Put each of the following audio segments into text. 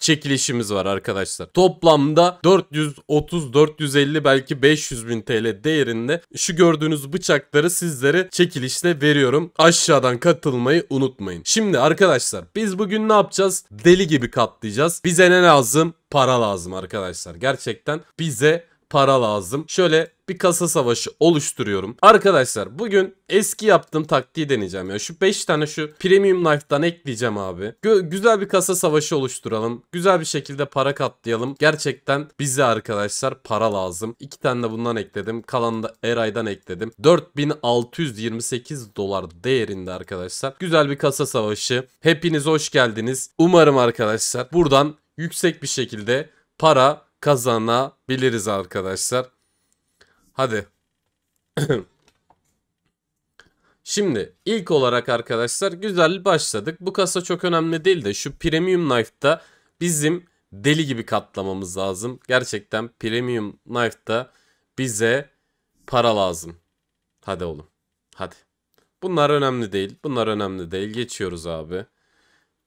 çekilişimiz var arkadaşlar. Toplamda 430-450 belki 500 bin TL değerinde şu gördüğünüz bıçakları sizlere çekilişte veriyorum. Aşağıdan katılmayı unutmayın. Şimdi arkadaşlar biz bugün ne yapacağız? Deli gibi katlayacağız. Bize ne lazım? Para lazım arkadaşlar. Gerçekten bize para lazım. Şöyle bir kasa savaşı oluşturuyorum. Arkadaşlar bugün eski yaptığım taktiği deneyeceğim ya. Şu 5 tane şu Premium life'dan ekleyeceğim abi. Gö güzel bir kasa savaşı oluşturalım. Güzel bir şekilde para katlayalım. Gerçekten bize arkadaşlar para lazım. 2 tane de bundan ekledim. Kalanı da Eray'dan ekledim. 4628 dolar değerinde arkadaşlar. Güzel bir kasa savaşı. Hepiniz hoş geldiniz. Umarım arkadaşlar buradan yüksek bir şekilde para kazanabiliriz arkadaşlar. Hadi. Şimdi ilk olarak arkadaşlar güzel başladık. Bu kasa çok önemli değil de şu Premium Knife'da bizim deli gibi katlamamız lazım. Gerçekten Premium Knife'da bize para lazım. Hadi oğlum. Hadi. Bunlar önemli değil. Bunlar önemli değil. Geçiyoruz abi.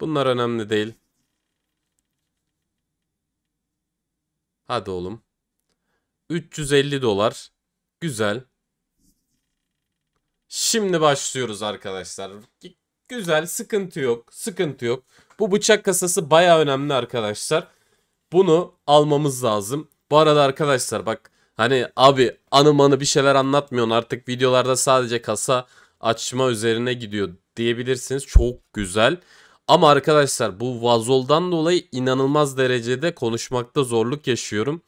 Bunlar önemli değil. Hadi oğlum. 350 dolar. Güzel. Şimdi başlıyoruz arkadaşlar. Güzel sıkıntı yok. Sıkıntı yok. Bu bıçak kasası baya önemli arkadaşlar. Bunu almamız lazım. Bu arada arkadaşlar bak hani abi anımanı bir şeyler anlatmıyorsun artık videolarda sadece kasa açma üzerine gidiyor diyebilirsiniz. Çok güzel. Ama arkadaşlar bu vazoldan dolayı inanılmaz derecede konuşmakta zorluk yaşıyorum.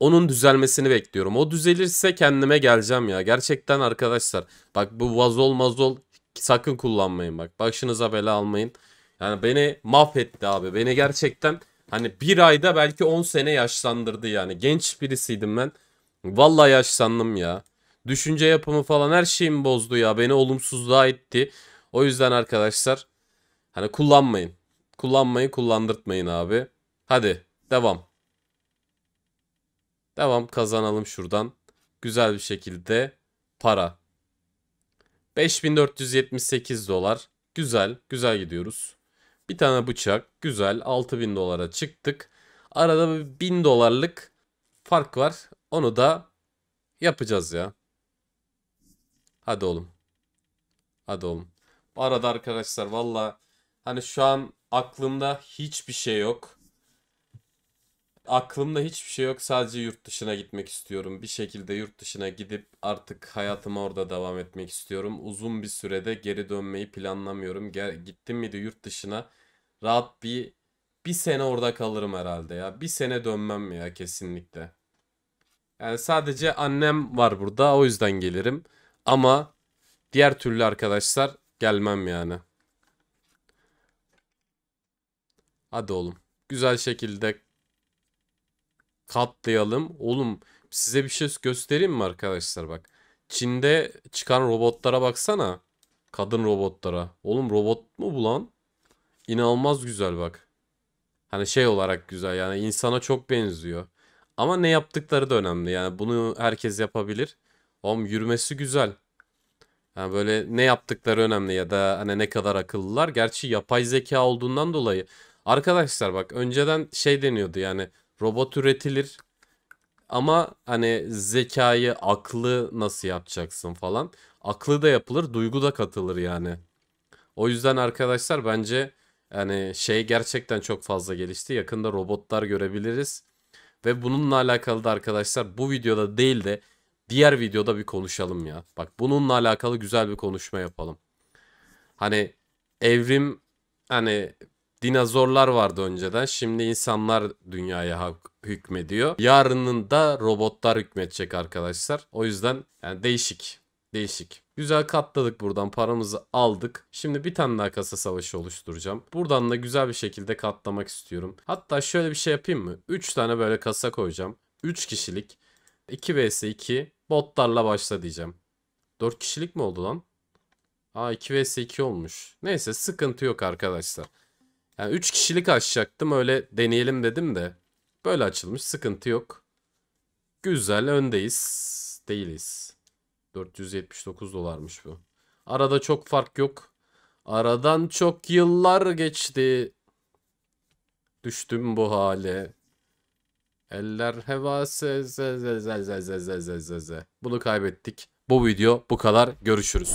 Onun düzelmesini bekliyorum. O düzelirse kendime geleceğim ya. Gerçekten arkadaşlar bak bu vazol mazol sakın kullanmayın bak. Başınıza bela almayın. Yani beni mahvetti abi. Beni gerçekten hani bir ayda belki 10 sene yaşlandırdı yani. Genç birisiydim ben. Vallahi yaşlandım ya. Düşünce yapımı falan her şeyimi bozdu ya. Beni olumsuzluğa itti. O yüzden arkadaşlar Hani kullanmayın. Kullanmayı kullandırtmayın abi. Hadi devam. Devam kazanalım şuradan. Güzel bir şekilde para. 5478 dolar. Güzel, güzel gidiyoruz. Bir tane bıçak. Güzel. 6000 dolara çıktık. Arada bir 1000 dolarlık fark var. Onu da yapacağız ya. Hadi oğlum. Hadi oğlum. Bu arada arkadaşlar valla Hani şu an aklımda hiçbir şey yok. Aklımda hiçbir şey yok. Sadece yurt dışına gitmek istiyorum. Bir şekilde yurt dışına gidip artık hayatımı orada devam etmek istiyorum. Uzun bir sürede geri dönmeyi planlamıyorum. Gel, gittim miydi yurt dışına? Rahat bir bir sene orada kalırım herhalde ya. Bir sene dönmem ya kesinlikle. Yani sadece annem var burada o yüzden gelirim. Ama diğer türlü arkadaşlar gelmem yani. Hadi oğlum. Güzel şekilde katlayalım. Oğlum size bir şey göstereyim mi arkadaşlar bak. Çin'de çıkan robotlara baksana. Kadın robotlara. Oğlum robot mu bu lan? İnanılmaz güzel bak. Hani şey olarak güzel yani insana çok benziyor. Ama ne yaptıkları da önemli. Yani bunu herkes yapabilir. Oğlum yürümesi güzel. Yani böyle ne yaptıkları önemli ya da hani ne kadar akıllılar. Gerçi yapay zeka olduğundan dolayı Arkadaşlar bak önceden şey deniyordu yani robot üretilir ama hani zekayı, aklı nasıl yapacaksın falan. Aklı da yapılır, duygu da katılır yani. O yüzden arkadaşlar bence hani şey gerçekten çok fazla gelişti. Yakında robotlar görebiliriz. Ve bununla alakalı da arkadaşlar bu videoda değil de diğer videoda bir konuşalım ya. Bak bununla alakalı güzel bir konuşma yapalım. Hani evrim hani dinozorlar vardı önceden. Şimdi insanlar dünyaya hükmediyor. Yarının da robotlar hükmedecek arkadaşlar. O yüzden yani değişik. Değişik. Güzel katladık buradan paramızı aldık. Şimdi bir tane daha kasa savaşı oluşturacağım. Buradan da güzel bir şekilde katlamak istiyorum. Hatta şöyle bir şey yapayım mı? 3 tane böyle kasa koyacağım. 3 kişilik 2 vs 2 botlarla başla diyeceğim. 4 kişilik mi oldu lan? Aa 2 vs 2 olmuş. Neyse sıkıntı yok arkadaşlar. Yani 3 kişilik açacaktım öyle deneyelim dedim de. Böyle açılmış sıkıntı yok. Güzel öndeyiz. Değiliz. 479 dolarmış bu. Arada çok fark yok. Aradan çok yıllar geçti. Düştüm bu hale. Eller hevası ze ze ze ze ze ze ze ze. Bunu kaybettik. Bu video bu kadar. Görüşürüz.